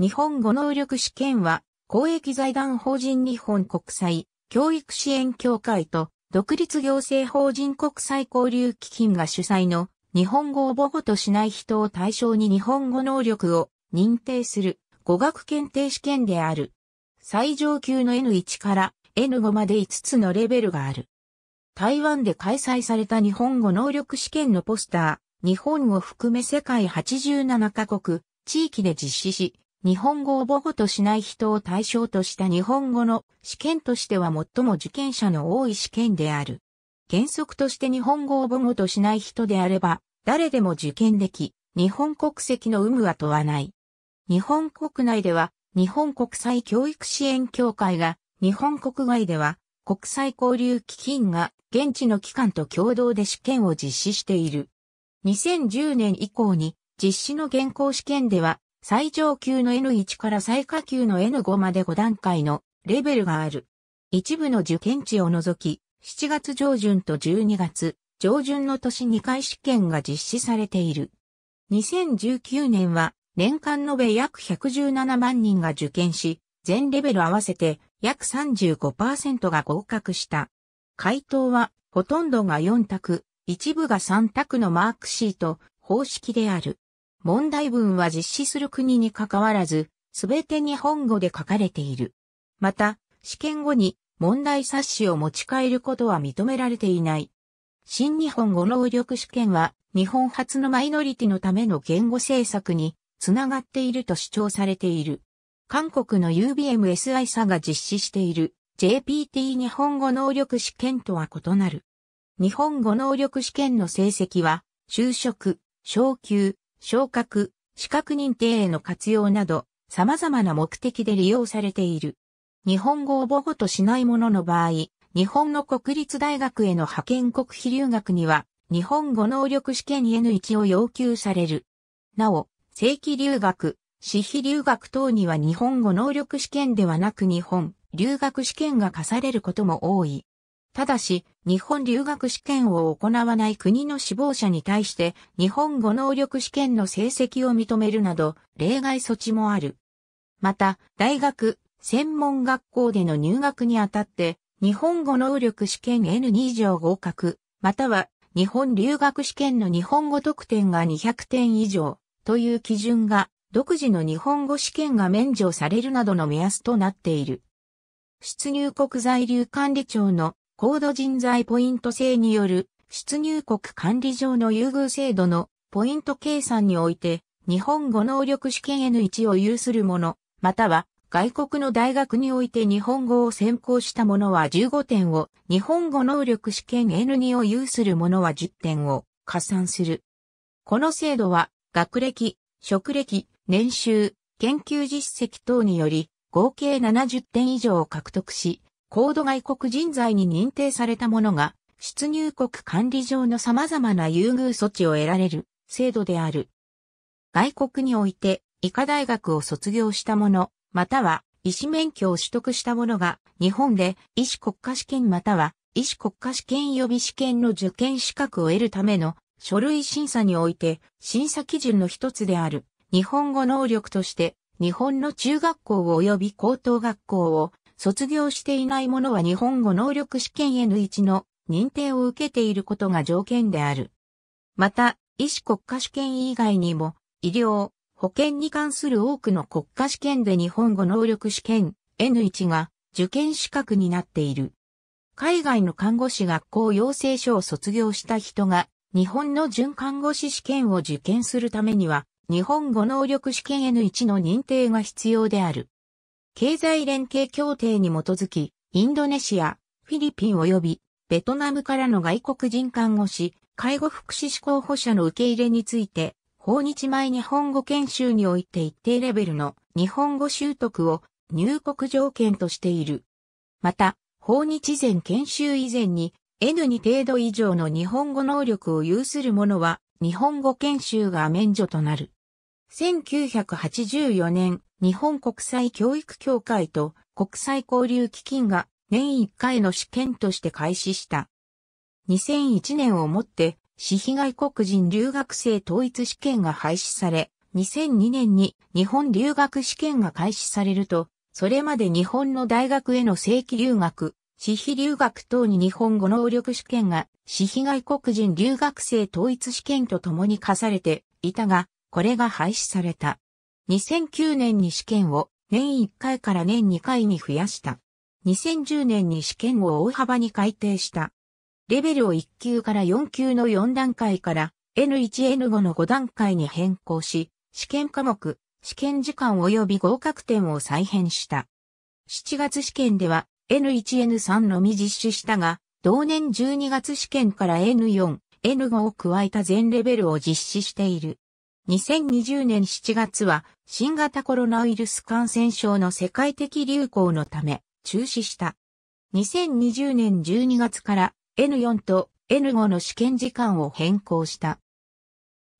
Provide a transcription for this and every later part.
日本語能力試験は、公益財団法人日本国際教育支援協会と独立行政法人国際交流基金が主催の日本語を母語としない人を対象に日本語能力を認定する語学検定試験である。最上級の N1 から N5 まで5つのレベルがある。台湾で開催された日本語能力試験のポスター、日本を含め世界87カ国、地域で実施し、日本語を母語としない人を対象とした日本語の試験としては最も受験者の多い試験である。原則として日本語を母語としない人であれば、誰でも受験でき、日本国籍の有無は問わない。日本国内では、日本国際教育支援協会が、日本国外では、国際交流基金が現地の機関と共同で試験を実施している。2010年以降に実施の現行試験では最上級の N1 から最下級の N5 まで5段階のレベルがある。一部の受験地を除き、7月上旬と12月上旬の年2回試験が実施されている。2019年は年間延べ約117万人が受験し、全レベル合わせて約35%が合格した。回答はほとんどが4択、一部が3択のマークシート方式である。問題文は実施する国に関わらず、すべて日本語で書かれている。また、試験後に問題冊子を持ち帰ることは認められていない。新日本語能力試験は、日本初のマイノリティのための言語政策につながっていると主張されている。韓国の UBMSI 社が実施している JPT 日本語能力試験とは異なる。日本語能力試験の成績は、就職、昇級、昇格、資格認定への活用など、様々な目的で利用されている。日本語を母語としないものの場合、日本の国立大学への派遣国費留学には、日本語能力試験 N1 を要求される。なお、正規留学、私費留学等には日本語能力試験ではなく日本留学試験が課されることも多い。ただし、日本留学試験を行わない国の志望者に対して、日本語能力試験の成績を認めるなど、例外措置もある。また、大学、専門学校での入学にあたって、日本語能力試験 N2 条合格、または日本留学試験の日本語得点が200点以上という基準が独自の日本語試験が免除されるなどの目安となっている。出入国在留管理庁の高度人材ポイント制による出入国管理上の優遇制度のポイント計算において、日本語能力試験 N1 を有する者、または外国の大学において日本語を専攻した者は15点を、日本語能力試験 N2 を有する者は10点を加算する。この制度は、学歴、職歴、年収、研究実績等により、合計70点以上を獲得し、高度外国人材に認定された者が、出入国管理上の様々な優遇措置を得られる制度である。外国において、医科大学を卒業した者、または医師免許を取得した者が、日本で医師国家試験または医師国家試験予備試験の受験資格を得るための書類審査において、審査基準の一つである、日本語能力として、日本の中学校及び高等学校を卒業していない者は日本語能力試験 N1 の認定を受けていることが条件である。また、医師国家試験以外にも、医療、保険に関する多くの国家試験で日本語能力試験 N1 が受験資格になっている。海外の看護師学校養成所を卒業した人が日本の準看護師試験を受験するためには日本語能力試験 N1 の認定が必要である。経済連携協定に基づき、インドネシア、フィリピン及びベトナムからの外国人看護師、介護福祉士候補者の受け入れについて、法日前日本語研修において一定レベルの日本語習得を入国条件としている。また、法日前研修以前に N2 程度以上の日本語能力を有する者は日本語研修が免除となる。1984年日本国際教育協会と国際交流基金が年1回の試験として開始した。2001年をもって、私費外国人留学生統一試験が廃止され、2002年に日本留学試験が開始されると、それまで日本の大学への正規留学、私費留学等に日本語能力試験が、私費外国人留学生統一試験と共に課されていたが、これが廃止された。2009年に試験を年1回から年2回に増やした。2010年に試験を大幅に改定した。レベルを1級から4級の4段階から N1、N5 の5段階に変更し、試験科目、試験時間及び合格点を再編した。7月試験では N1、N3 のみ実施したが、同年12月試験から N4、N5 を加えた全レベルを実施している。2020年7月は新型コロナウイルス感染症の世界的流行のため中止した。2020年12月から N4 と N5 の試験時間を変更した。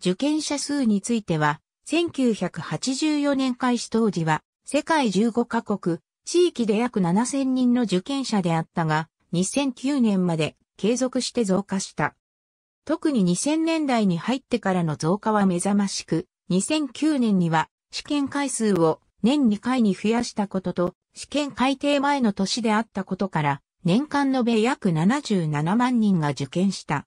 受験者数については、1984年開始当時は世界15カ国、地域で約7000人の受験者であったが、2009年まで継続して増加した。特に2000年代に入ってからの増加は目覚ましく、2009年には試験回数を年2回に増やしたことと、試験改定前の年であったことから、年間延べ約77万人が受験した。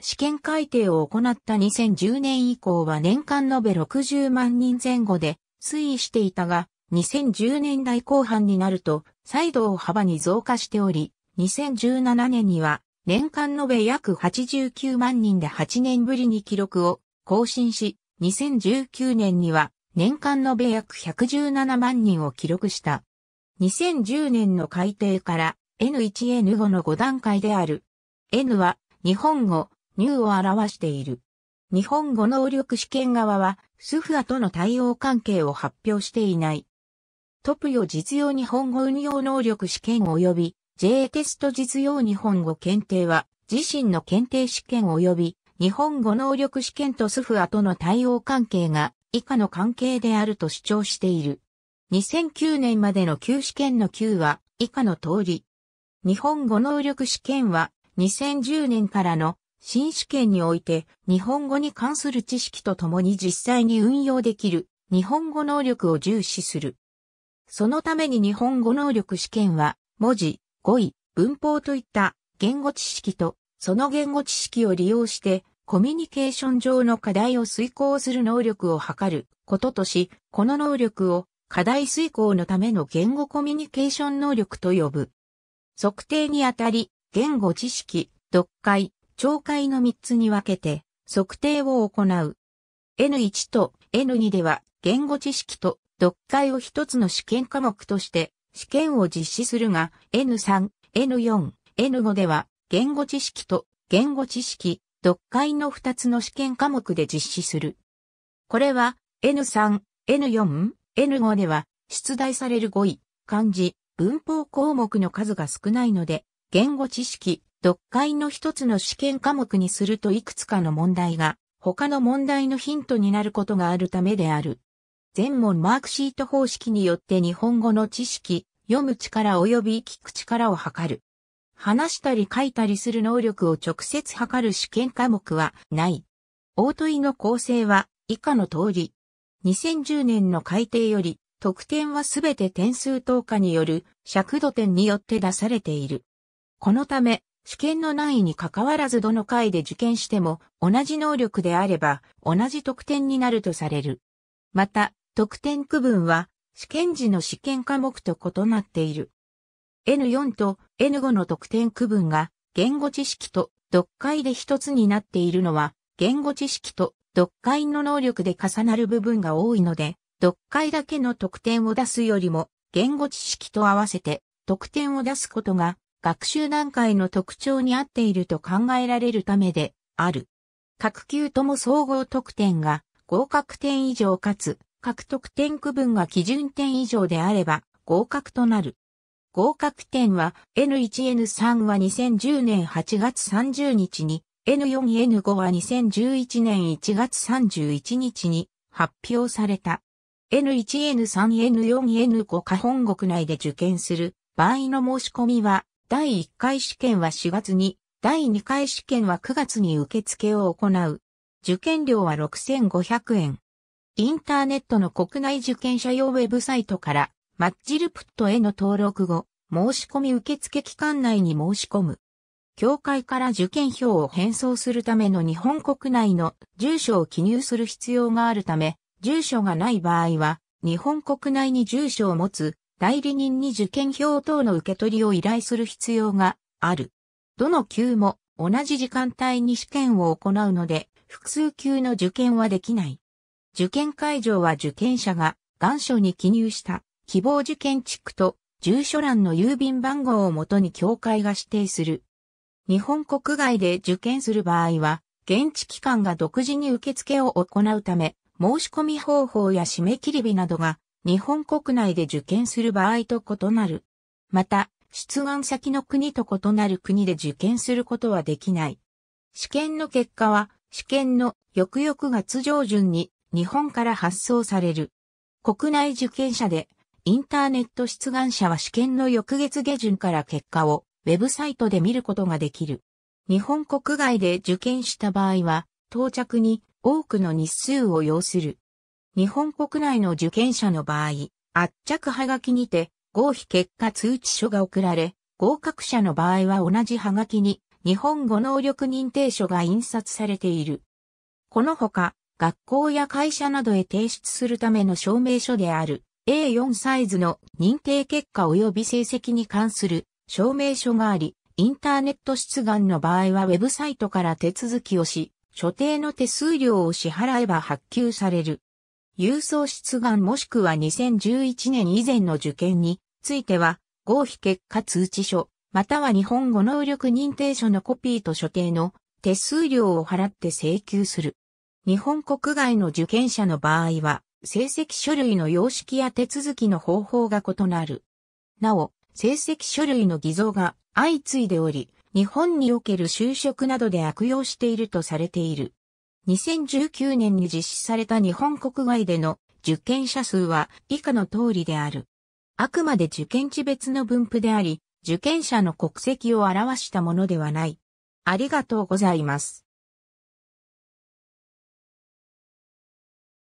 試験改定を行った2010年以降は年間延べ60万人前後で推移していたが、2010年代後半になると、再度大幅に増加しており、2017年には年間延べ約89万人で8年ぶりに記録を更新し、2019年には年間延べ約117万人を記録した。2010年の改定から N1N5 の5段階である。N は日本語、ニューを表している。日本語能力試験側はスフアとの対応関係を発表していない。トプヨ実用日本語運用能力試験及び J テスト実用日本語検定は、自身の検定試験及び、日本語能力試験とスフアとの対応関係が、以下の関係であると主張している。2009年までの旧試験の9は、以下の通り。日本語能力試験は、2010年からの新試験において、日本語に関する知識とともに実際に運用できる、日本語能力を重視する。そのために日本語能力試験は、文字、語彙、文法といった言語知識と、その言語知識を利用して、コミュニケーション上の課題を遂行する能力を測ることとし、この能力を課題遂行のための言語コミュニケーション能力と呼ぶ。測定にあたり、言語知識、読解、聴解の3つに分けて測定を行う。N1 と N2 では言語知識と読解を1つの試験科目として試験を実施するが、N3、N4、N5 では、言語知識と言語知識、読解の2つの試験科目で実施する。これは、N3、N4、N5 では、出題される語彙、漢字、文法項目の数が少ないので、言語知識、読解の一つの試験科目にするといくつかの問題が、他の問題のヒントになることがあるためである。全問マークシート方式によって日本語の知識、読む力及び聞く力を測る。話したり書いたりする能力を直接測る試験科目はない。大問いの構成は以下の通り。2010年の改定より、得点はすべて点数等価による尺度点によって出されている。このため、試験の難易に関わらずどの回で受験しても同じ能力であれば同じ得点になるとされる。また、得点区分は試験時の試験科目と異なっている。N4 と N5 の得点区分が言語知識と読解で一つになっているのは言語知識と読解の能力で重なる部分が多いので、読解だけの得点を出すよりも言語知識と合わせて得点を出すことが学習段階の特徴に合っていると考えられるためである。各級とも総合得点が合格点以上かつ獲得点区分が基準点以上であれば合格となる。合格点は N1N3 は2010年8月30日に N4N5 は2011年1月31日に発表された。N1N3N4N5 か本国内で受験する場合の申し込みは第1回試験は4月に、第2回試験は9月に受付を行う。受験料は6500円。インターネットの国内受験者用ウェブサイトから、マッチルプットへの登録後、申し込み受付期間内に申し込む。協会から受験票を返送するための日本国内の住所を記入する必要があるため、住所がない場合は、日本国内に住所を持つ代理人に受験票等の受け取りを依頼する必要がある。どの級も同じ時間帯に試験を行うので、複数級の受験はできない。受験会場は受験者が願書に記入した希望受験地区と住所欄の郵便番号をもとに協会が指定する。日本国外で受験する場合は、現地機関が独自に受付を行うため、申し込み方法や締め切り日などが日本国内で受験する場合と異なる。また、出願先の国と異なる国で受験することはできない。試験の結果は、試験の翌々月上旬に日本から発送される。国内受験者で、インターネット出願者は試験の翌月下旬から結果をウェブサイトで見ることができる。日本国外で受験した場合は、到着に多くの日数を要する。日本国内の受験者の場合、圧着はがきにて合否結果通知書が送られ、合格者の場合は同じはがきに日本語能力認定書が印刷されている。このほか、学校や会社などへ提出するための証明書である A4 サイズの認定結果及び成績に関する証明書があり、インターネット出願の場合はウェブサイトから手続きをし、所定の手数料を支払えば発給される。郵送出願もしくは2011年以前の受験については、合否結果通知書、または日本語能力認定書のコピーと所定の手数料を払って請求する。日本国外の受験者の場合は、成績書類の様式や手続きの方法が異なる。なお、成績書類の偽造が相次いでおり、日本における就職などで悪用しているとされている。2019年に実施された日本国外での受験者数は以下の通りである。あくまで受験地別の分布であり、受験者の国籍を表したものではない。ありがとうございます。